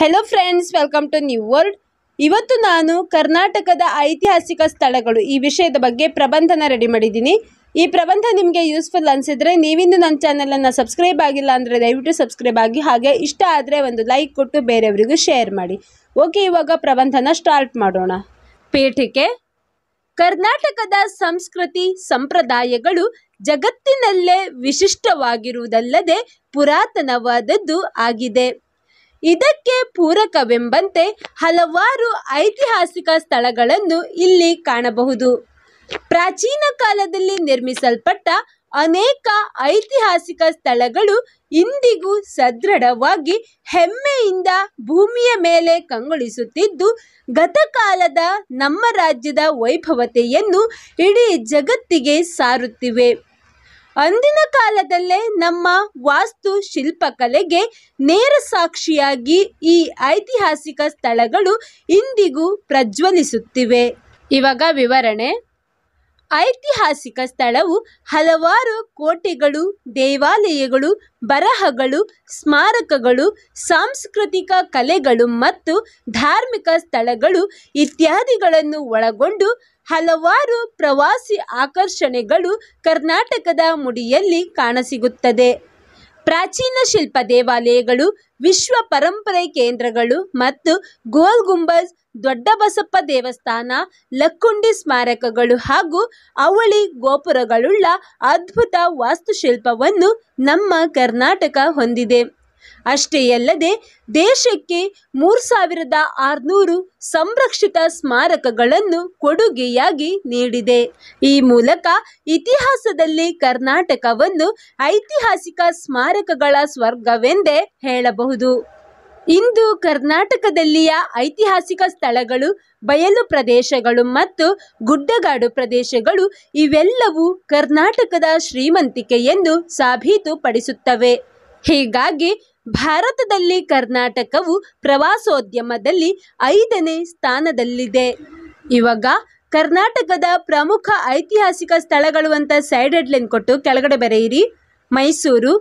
hello friends welcome to new world ಇವತ್ತು ನಾನು ಕರ್ನಾಟಕದ ಐತಿಹಾಸಿಕ ಸ್ಥಳಗಳು ಈ ವಿಷಯದ ಬಗ್ಗೆ ಪ್ರಬಂಧನ ರೆಡಿ ಮಾಡಿದ್ದೀನಿ ಈ ಪ್ರಬಂಧ ನಿಮಗೆ ಯೂಸ್ಫುಲ್ ಅನಿಸಿದರೆ ನೀವಿಂದು ನನ್ನ ಚಾನಲನ್ನು ಸಬ್ಸ್ಕ್ರೈಬ್ ಆಗಿಲ್ಲ ಅಂದರೆ ದಯವಿಟ್ಟು ಸಬ್ಸ್ಕ್ರೈಬ್ ಆಗಿ ಹಾಗೆ ಇಷ್ಟ ಆದರೆ ಒಂದು ಲೈಕ್ ಕೊಟ್ಟು ಬೇರೆಯವರಿಗೂ ಶೇರ್ ಮಾಡಿ ಓಕೆ ಇವಾಗ ಪ್ರಬಂಧನ ಸ್ಟಾರ್ಟ್ ಮಾಡೋಣ ಪೇಠಿಕೆ ಕರ್ನಾಟಕದ ಸಂಸ್ಕೃತಿ ಸಂಪ್ರದಾಯಗಳು ಜಗತ್ತಿನಲ್ಲೇ ವಿಶಿಷ್ಟವಾಗಿರುವುದಲ್ಲದೆ ಪುರಾತನವಾದದ್ದು ಆಗಿದೆ ಇದಕ್ಕೆ ಪೂರಕವೆಂಬಂತೆ ಹಲವಾರು ಐತಿಹಾಸಿಕ ಸ್ಥಳಗಳನ್ನು ಇಲ್ಲಿ ಕಾಣಬಹುದು ಪ್ರಾಚೀನ ಕಾಲದಲ್ಲಿ ನಿರ್ಮಿಸಲ್ಪಟ್ಟ ಅನೇಕ ಐತಿಹಾಸಿಕ ಸ್ಥಳಗಳು ಇಂದಿಗೂ ಸದೃಢವಾಗಿ ಹೆಮ್ಮೆಯಿಂದ ಭೂಮಿಯ ಮೇಲೆ ಕಂಗೊಳಿಸುತ್ತಿದ್ದು ಗತಕಾಲದ ನಮ್ಮ ರಾಜ್ಯದ ವೈಭವತೆಯನ್ನು ಇಡೀ ಜಗತ್ತಿಗೆ ಸಾರುತ್ತಿವೆ ಅಂದಿನ ಕಾಲದಲ್ಲೇ ನಮ್ಮ ವಾಸ್ತು ಶಿಲ್ಪಕಲೆಗೆ ನೇರ ಸಾಕ್ಷಿಯಾಗಿ ಈ ಐತಿಹಾಸಿಕ ಸ್ಥಳಗಳು ಇಂದಿಗೂ ಪ್ರಜ್ವಲಿಸುತ್ತಿವೆ ಇವಾಗ ವಿವರಣೆ ಐತಿಹಾಸಿಕ ಸ್ಥಳವು ಹಲವಾರು ಕೋಟೆಗಳು ದೇವಾಲಯಗಳು ಬರಹಗಳು ಸ್ಮಾರಕಗಳು ಸಾಂಸ್ಕೃತಿಕ ಕಲೆಗಳು ಮತ್ತು ಧಾರ್ಮಿಕ ಸ್ಥಳಗಳು ಇತ್ಯಾದಿಗಳನ್ನು ಒಳಗೊಂಡು ಹಲವಾರು ಪ್ರವಾಸಿ ಆಕರ್ಷಣೆಗಳು ಕರ್ನಾಟಕದ ಮುಡಿಯಲ್ಲಿ ಕಾಣಸಿಗುತ್ತದೆ ಪ್ರಾಚೀನ ಶಿಲ್ಪ ದೇವಾಲಯಗಳು ವಿಶ್ವ ಪರಂಪರೆ ಕೇಂದ್ರಗಳು ಮತ್ತು ಗೋಲ್ ಗುಂಬಜ್ ದೊಡ್ಡಬಸಪ್ಪ ದೇವಸ್ಥಾನ ಲಕ್ಕುಂಡಿ ಸ್ಮಾರಕಗಳು ಹಾಗೂ ಅವಳಿ ಗೋಪುರಗಳುಳ್ಳ ಅದ್ಭುತ ವಾಸ್ತುಶಿಲ್ಪವನ್ನು ನಮ್ಮ ಕರ್ನಾಟಕ ಹೊಂದಿದೆ ಅಷ್ಟೇ ಅಲ್ಲದೆ ದೇಶಕ್ಕೆ ಮೂರು ಸಾವಿರದ ಆರುನೂರು ಸಂರಕ್ಷಿತ ಸ್ಮಾರಕಗಳನ್ನು ಕೊಡುಗೆಯಾಗಿ ನೀಡಿದೆ ಈ ಮೂಲಕ ಇತಿಹಾಸದಲ್ಲಿ ಕರ್ನಾಟಕವನ್ನು ಐತಿಹಾಸಿಕ ಸ್ಮಾರಕಗಳ ಸ್ವರ್ಗವೆಂದೇ ಹೇಳಬಹುದು ಇಂದು ಕರ್ನಾಟಕದಲ್ಲಿಯ ಐತಿಹಾಸಿಕ ಸ್ಥಳಗಳು ಬಯಲು ಪ್ರದೇಶಗಳು ಮತ್ತು ಗುಡ್ಡಗಾಡು ಪ್ರದೇಶಗಳು ಇವೆಲ್ಲವೂ ಕರ್ನಾಟಕದ ಶ್ರೀಮಂತಿಕೆಯನ್ನು ಸಾಬೀತುಪಡಿಸುತ್ತವೆ ಹೀಗಾಗಿ ಭಾರತದಲ್ಲಿ ಕರ್ನಾಟಕವು ಪ್ರವಾಸೋದ್ಯಮದಲ್ಲಿ ಐದನೇ ಸ್ಥಾನದಲ್ಲಿದೆ ಇವಾಗ ಕರ್ನಾಟಕದ ಪ್ರಮುಖ ಐತಿಹಾಸಿಕ ಸ್ಥಳಗಳು ಅಂತ ಸೈಡ್ ಹೆಡ್ಲೈನ್ ಕೊಟ್ಟು ಕೆಳಗಡೆ ಬರೆಯಿರಿ ಮೈಸೂರು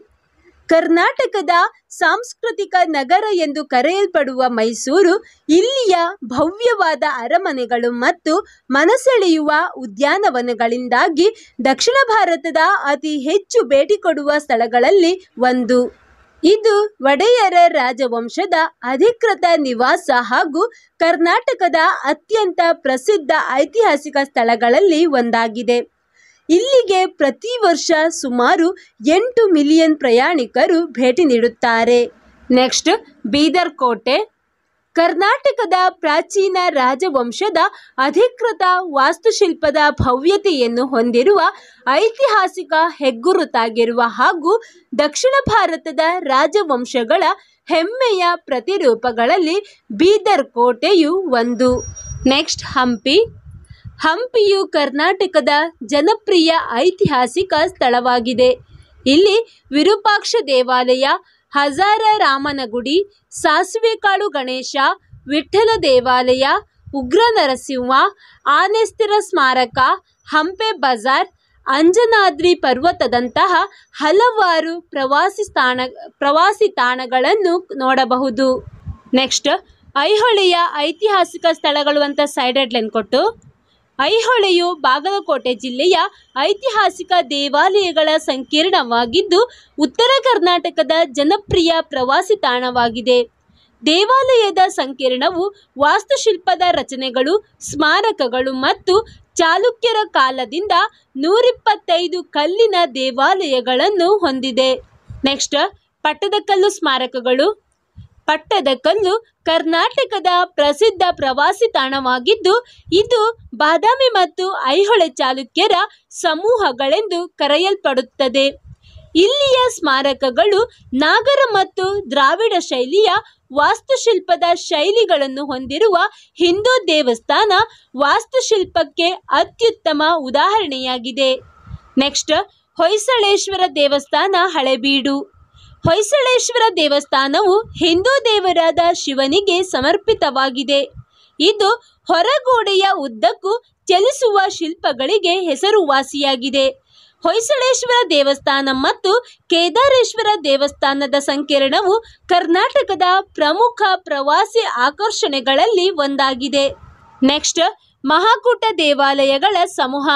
ಕರ್ನಾಟಕದ ಸಾಂಸ್ಕೃತಿಕ ನಗರ ಎಂದು ಕರೆಯಲ್ಪಡುವ ಮೈಸೂರು ಇಲ್ಲಿಯ ಭವ್ಯವಾದ ಅರಮನೆಗಳು ಮತ್ತು ಮನಸೆಳೆಯುವ ಉದ್ಯಾನವನಗಳಿಂದಾಗಿ ದಕ್ಷಿಣ ಭಾರತದ ಅತಿ ಹೆಚ್ಚು ಭೇಟಿ ಕೊಡುವ ಸ್ಥಳಗಳಲ್ಲಿ ಒಂದು ಇದು ಒಡೆಯರ ರಾಜವಂಶದ ಅಧಿಕೃತ ನಿವಾಸ ಹಾಗೂ ಕರ್ನಾಟಕದ ಅತ್ಯಂತ ಪ್ರಸಿದ್ಧ ಐತಿಹಾಸಿಕ ಸ್ಥಳಗಳಲ್ಲಿ ಒಂದಾಗಿದೆ ಇಲ್ಲಿಗೆ ಪ್ರತಿ ವರ್ಷ ಸುಮಾರು ಎಂಟು ಮಿಲಿಯನ್ ಪ್ರಯಾಣಿಕರು ಭೇಟಿ ನೀಡುತ್ತಾರೆ ನೆಕ್ಸ್ಟ್ ಬೀದರ್ ಕೋಟೆ ಕರ್ನಾಟಕದ ಪ್ರಾಚೀನ ರಾಜವಂಶದ ಅಧಿಕೃತ ವಾಸ್ತುಶಿಲ್ಪದ ಭವ್ಯತೆಯನ್ನು ಹೊಂದಿರುವ ಐತಿಹಾಸಿಕ ಹೆಗ್ಗುರುತಾಗಿರುವ ಹಾಗೂ ದಕ್ಷಿಣ ಭಾರತದ ರಾಜವಂಶಗಳ ಹೆಮ್ಮೆಯ ಪ್ರತಿರೂಪಗಳಲ್ಲಿ ಬೀದರ್ ಕೋಟೆಯು ಒಂದು ನೆಕ್ಸ್ಟ್ ಹಂಪಿ ಹಂಪಿಯು ಕರ್ನಾಟಕದ ಜನಪ್ರಿಯ ಐತಿಹಾಸಿಕ ಸ್ಥಳವಾಗಿದೆ ಇಲ್ಲಿ ವಿರೂಪಾಕ್ಷ ದೇವಾಲಯ ಹಜಾರ ರಾಮನ ಗುಡಿ ಕಾಳು ಗಣೇಶ ವಿಠ್ಠಲ ದೇವಾಲಯ ಉಗ್ರ ನರಸಿಂಹ ಆನೆಸ್ತಿರ ಸ್ಮಾರಕ ಹಂಪೆ ಬಜಾರ್ ಅಂಜನಾದ್ರಿ ಪರ್ವತದಂತಹ ಹಲವಾರು ಪ್ರವಾಸಿ ಸ್ಥಾನ ಪ್ರವಾಸಿ ತಾಣಗಳನ್ನು ನೋಡಬಹುದು ನೆಕ್ಸ್ಟ್ ಐಹೊಳೆಯ ಐತಿಹಾಸಿಕ ಸ್ಥಳಗಳು ಅಂತ ಸೈಡ್ ಲೈನ್ ಕೊಟ್ಟು ಐಹೊಳೆಯು ಬಾಗಲಕೋಟೆ ಜಿಲ್ಲೆಯ ಐತಿಹಾಸಿಕ ದೇವಾಲಯಗಳ ಸಂಕೀರ್ಣವಾಗಿದ್ದು ಉತ್ತರ ಕರ್ನಾಟಕದ ಜನಪ್ರಿಯ ಪ್ರವಾಸಿ ತಾಣವಾಗಿದೆ ದೇವಾಲಯದ ಸಂಕೀರ್ಣವು ವಾಸ್ತುಶಿಲ್ಪದ ರಚನೆಗಳು ಸ್ಮಾರಕಗಳು ಮತ್ತು ಚಾಲುಕ್ಯರ ಕಾಲದಿಂದ ನೂರಿಪ್ಪತ್ತೈದು ಕಲ್ಲಿನ ದೇವಾಲಯಗಳನ್ನು ಹೊಂದಿದೆ ನೆಕ್ಸ್ಟ್ ಪಟ್ಟದಕಲ್ಲು ಸ್ಮಾರಕಗಳು ಪಟ್ಟದಕಲ್ಲು ಕರ್ನಾಟಕದ ಪ್ರಸಿದ್ಧ ಪ್ರವಾಸಿ ತಾಣವಾಗಿದ್ದು ಇದು ಬಾದಾಮಿ ಮತ್ತು ಐಹೊಳೆ ಚಾಲುಕ್ಯರ ಸಮೂಹಗಳೆಂದು ಕರೆಯಲ್ಪಡುತ್ತದೆ ಇಲ್ಲಿಯ ಸ್ಮಾರಕಗಳು ನಾಗರ ಮತ್ತು ದ್ರಾವಿಡ ಶೈಲಿಯ ವಾಸ್ತುಶಿಲ್ಪದ ಶೈಲಿಗಳನ್ನು ಹೊಂದಿರುವ ಹಿಂದೂ ದೇವಸ್ಥಾನ ವಾಸ್ತುಶಿಲ್ಪಕ್ಕೆ ಅತ್ಯುತ್ತಮ ಉದಾಹರಣೆಯಾಗಿದೆ ನೆಕ್ಸ್ಟ್ ಹೊಯ್ಸಳೇಶ್ವರ ದೇವಸ್ಥಾನ ಹಳೆಬೀಡು ಹೊಯ್ಸಳೇಶ್ವರ ದೇವಸ್ಥಾನವು ಹಿಂದೂ ದೇವರಾದ ಶಿವನಿಗೆ ಸಮರ್ಪಿತವಾಗಿದೆ ಇದು ಹೊರಗೋಡೆಯ ಉದ್ದಕ್ಕೂ ಚಲಿಸುವ ಶಿಲ್ಪಗಳಿಗೆ ಹೆಸರುವಾಸಿಯಾಗಿದೆ ಹೊಯ್ಸಳೇಶ್ವರ ದೇವಸ್ಥಾನ ಮತ್ತು ಕೇದಾರೇಶ್ವರ ದೇವಸ್ಥಾನದ ಸಂಕೀರ್ಣವು ಕರ್ನಾಟಕದ ಪ್ರಮುಖ ಪ್ರವಾಸಿ ಆಕರ್ಷಣೆಗಳಲ್ಲಿ ಒಂದಾಗಿದೆ ನೆಕ್ಸ್ಟ್ ಮಹಾಕೂಟ ದೇವಾಲಯಗಳ ಸಮೂಹ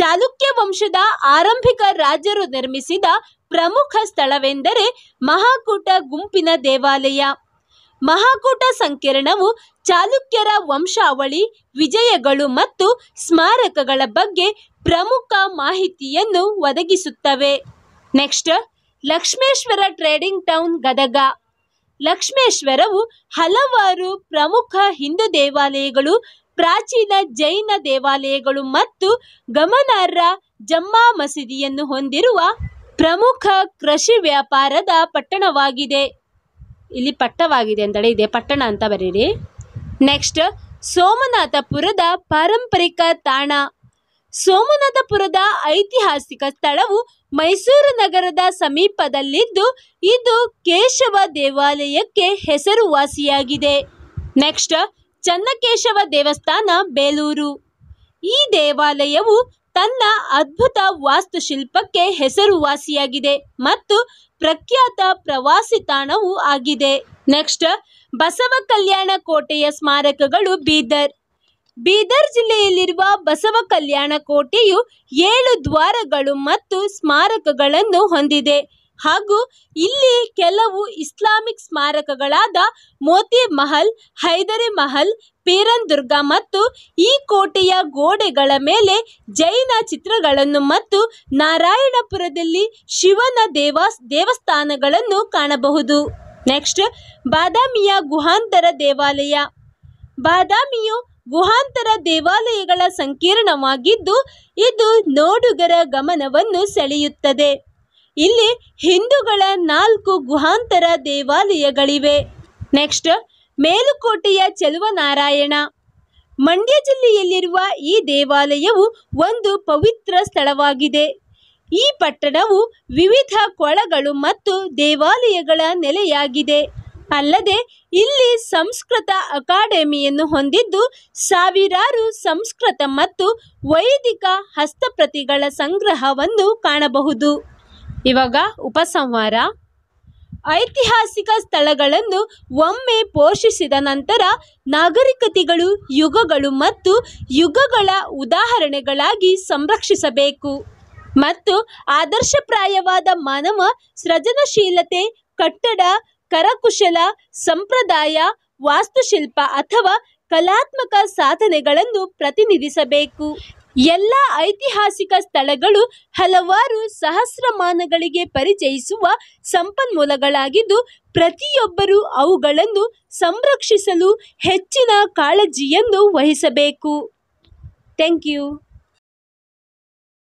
ಚಾಲುಕ್ಯ ವಂಶದ ಆರಂಭಿಕ ರಾಜರು ನಿರ್ಮಿಸಿದ ಪ್ರಮುಖ ಸ್ಥಳವೆಂದರೆ ಮಹಾಕೂಟ ಗುಂಪಿನ ದೇವಾಲಯ ಮಹಾಕೂಟ ಸಂಕೀರ್ಣವು ಚಾಲುಕ್ಯರ ವಂಶಾವಳಿ ವಿಜಯಗಳು ಮತ್ತು ಸ್ಮಾರಕಗಳ ಬಗ್ಗೆ ಪ್ರಮುಖ ಮಾಹಿತಿಯನ್ನು ಒದಗಿಸುತ್ತವೆ next Lakshmeshwar trading town Gadag ಲಕ್ಷ್ಮೇಶ್ವರವು ಹಲವಾರು ಪ್ರಮುಖ ಹಿಂದೂ ದೇವಾಲಯಗಳು ಪ್ರಾಚೀನ ಜೈನ ದೇವಾಲಯಗಳು ಮತ್ತು ಗಮನಾರ್ಹ ಜಮ್ಮಾ ಮಸೀದಿಯನ್ನು ಹೊಂದಿರುವ ಪ್ರಮುಖ ಕೃಷಿ ವ್ಯಾಪಾರದ ಪಟ್ಟಣವಾಗಿದೆ ಇಲ್ಲಿ ಪಟ್ಟವಾಗಿದೆ ಅಂತೇಳಿ ಇದೆ ಪಟ್ಟಣ ಅಂತ ಬರೀರಿ ನೆಕ್ಸ್ಟ್ ಸೋಮನಾಥಪುರದ ಪಾರಂಪರಿಕ ತಾಣ ಸೋಮನಾಥಪುರದ ಐತಿಹಾಸಿಕ ಸ್ಥಳವು ಮೈಸೂರು ನಗರದ ಸಮೀಪದಲ್ಲಿದ್ದು ಇದು ಕೇಶವ ದೇವಾಲಯಕ್ಕೆ ಹೆಸರುವಾಸಿಯಾಗಿದೆ ನೆಕ್ಸ್ಟ್ ಚನ್ನಕೇಶವ ದೇವಸ್ಥಾನ ಬೇಲೂರು ಈ ದೇವಾಲಯವು ತನ್ನ ಅದ್ಭುತ ವಾಸ್ತುಶಿಲ್ಪಕ್ಕೆ ಹೆಸರುವಾಸಿಯಾಗಿದೆ ಮತ್ತು ಪ್ರಖ್ಯಾತ ಪ್ರವಾಸಿ ತಾಣವೂ ಆಗಿದೆ ನೆಕ್ಸ್ಟ್ ಬಸವ ಕಲ್ಯಾಣ ಕೋಟೆಯ ಸ್ಮಾರಕಗಳು ಬೀದರ್ ಬೀದರ್ ಜಿಲ್ಲೆಯಲ್ಲಿರುವ ಬಸವ ಕಲ್ಯಾಣ ಕೋಟೆಯು ಏಳು ದ್ವಾರಗಳು ಮತ್ತು ಸ್ಮಾರಕಗಳನ್ನು ಹೊಂದಿದೆ ಹಾಗೂ ಇಲ್ಲಿ ಕೆಲವು ಇಸ್ಲಾಮಿಕ್ ಸ್ಮಾರಕಗಳಾದ ಮೋತಿ ಮಹಲ್ ಹೈದರಿ ಮಹಲ್ ಪೀರನ್ ದುರ್ಗ ಮತ್ತು ಈ ಕೋಟೆಯ ಗೋಡೆಗಳ ಮೇಲೆ ಜೈನ ಚಿತ್ರಗಳನ್ನು ಮತ್ತು ನಾರಾಯಣಪುರದಲ್ಲಿ ಶಿವನ ದೇವಾಸ್ ದೇವಸ್ಥಾನಗಳನ್ನು ಕಾಣಬಹುದು ನೆಕ್ಸ್ಟ್ ಬಾದಾಮಿಯ ಗುಹಾಂತರ ದೇವಾಲಯ ಬಾದಾಮಿಯು ಗುಹಾಂತರ ದೇವಾಲಯಗಳ ಸಂಕೀರ್ಣವಾಗಿದ್ದು ಇದು ನೋಡುಗರ ಗಮನವನ್ನು ಸೆಳೆಯುತ್ತದೆ ಇಲ್ಲಿ ಹಿಂದೂಗಳ ನಾಲ್ಕು ಗುಹಾಂತರ ದೇವಾಲಯಗಳಿವೆ ನೆಕ್ಸ್ಟ್ ಮೇಲುಕೋಟೆಯ ನಾರಾಯಣ ಮಂಡ್ಯ ಜಿಲ್ಲೆಯಲ್ಲಿರುವ ಈ ದೇವಾಲಯವು ಒಂದು ಪವಿತ್ರ ಸ್ಥಳವಾಗಿದೆ ಈ ಪಟ್ಟಣವು ವಿವಿಧ ಕೊಳಗಳು ಮತ್ತು ದೇವಾಲಯಗಳ ನೆಲೆಯಾಗಿದೆ ಅಲ್ಲದೆ ಇಲ್ಲಿ ಸಂಸ್ಕೃತ ಅಕಾಡೆಮಿಯನ್ನು ಹೊಂದಿದ್ದು ಸಾವಿರಾರು ಸಂಸ್ಕೃತ ಮತ್ತು ವೈದಿಕ ಹಸ್ತಪ್ರತಿಗಳ ಸಂಗ್ರಹವನ್ನು ಕಾಣಬಹುದು ಇವಾಗ ಉಪಸಂಹಾರ ಐತಿಹಾಸಿಕ ಸ್ಥಳಗಳನ್ನು ಒಮ್ಮೆ ಪೋಷಿಸಿದ ನಂತರ ನಾಗರಿಕತೆಗಳು ಯುಗಗಳು ಮತ್ತು ಯುಗಗಳ ಉದಾಹರಣೆಗಳಾಗಿ ಸಂರಕ್ಷಿಸಬೇಕು ಮತ್ತು ಆದರ್ಶಪ್ರಾಯವಾದ ಮಾನವ ಸೃಜನಶೀಲತೆ ಕಟ್ಟಡ ಕರಕುಶಲ ಸಂಪ್ರದಾಯ ವಾಸ್ತುಶಿಲ್ಪ ಅಥವಾ ಕಲಾತ್ಮಕ ಸಾಧನೆಗಳನ್ನು ಪ್ರತಿನಿಧಿಸಬೇಕು ಎಲ್ಲ ಐತಿಹಾಸಿಕ ಸ್ಥಳಗಳು ಹಲವಾರು ಸಹಸ್ರಮಾನಗಳಿಗೆ ಪರಿಚಯಿಸುವ ಸಂಪನ್ಮೂಲಗಳಾಗಿದ್ದು ಪ್ರತಿಯೊಬ್ಬರೂ ಅವುಗಳನ್ನು ಸಂರಕ್ಷಿಸಲು ಹೆಚ್ಚಿನ ಕಾಳಜಿಯನ್ನು ವಹಿಸಬೇಕು ಥ್ಯಾಂಕ್ ಯು